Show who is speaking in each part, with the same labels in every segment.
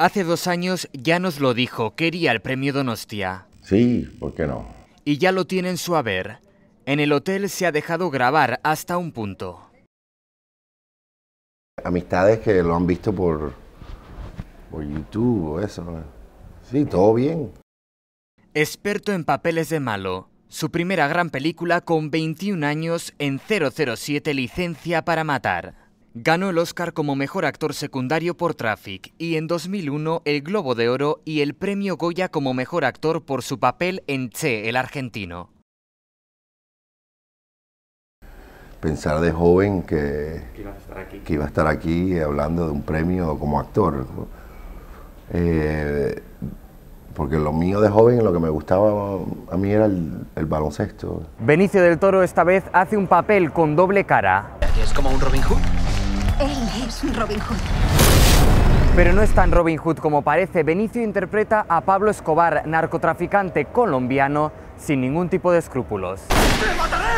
Speaker 1: Hace dos años ya nos lo dijo, quería el premio Donostia.
Speaker 2: Sí, ¿por qué no?
Speaker 1: Y ya lo tiene en su haber. En el hotel se ha dejado grabar hasta un punto.
Speaker 2: Amistades que lo han visto
Speaker 1: por, por YouTube o eso. Sí, todo bien. Experto en papeles de malo. Su primera gran película con 21 años en 007 Licencia para Matar. Ganó el Oscar como Mejor Actor Secundario por Traffic y en 2001 el Globo de Oro y el Premio Goya como Mejor Actor por su papel en Che, el argentino.
Speaker 2: Pensar de joven que, iba, a estar aquí. hablando de un premio como actor. Eh, porque lo mío de
Speaker 1: joven, lo que me gustaba a mí era el, el, baloncesto. Benicio del Toro esta vez hace un papel con doble cara. ¿Es como un Robin Hood? Él es Robin Hood. Pero no es tan Robin Hood como parece. Benicio interpreta a Pablo Escobar, narcotraficante colombiano, sin ningún tipo de escrúpulos. mataré!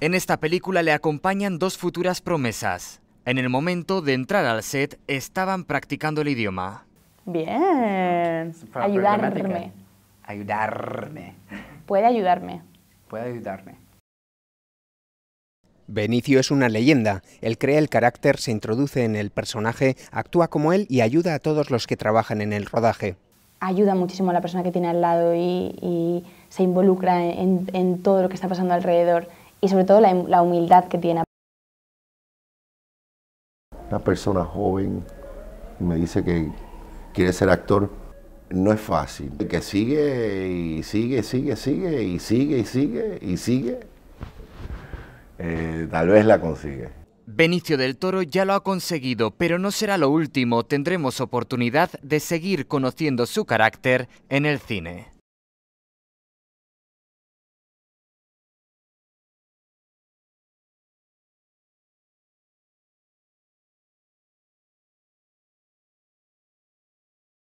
Speaker 1: En esta película le acompañan dos futuras promesas. En el momento de entrar al set, estaban practicando el idioma. Bien. Ayudarme. Ayudarme. Puede ayudarme. Puede ayudarme. Benicio es una leyenda. Él crea el carácter, se introduce en el personaje, actúa como él y ayuda a todos los que trabajan en el rodaje. Ayuda muchísimo a la persona que tiene al lado y, se involucra en, todo lo que está pasando
Speaker 2: alrededor y sobre todo la, la humildad que tiene. Una persona joven me dice que quiere ser actor, no es fácil. Que sigue y sigue, sigue, sigue y sigue y sigue y sigue eh, tal vez la consigue.
Speaker 1: Benicio del Toro ya lo ha conseguido, pero no será lo último. Tendremos oportunidad de seguir conociendo su carácter en el cine.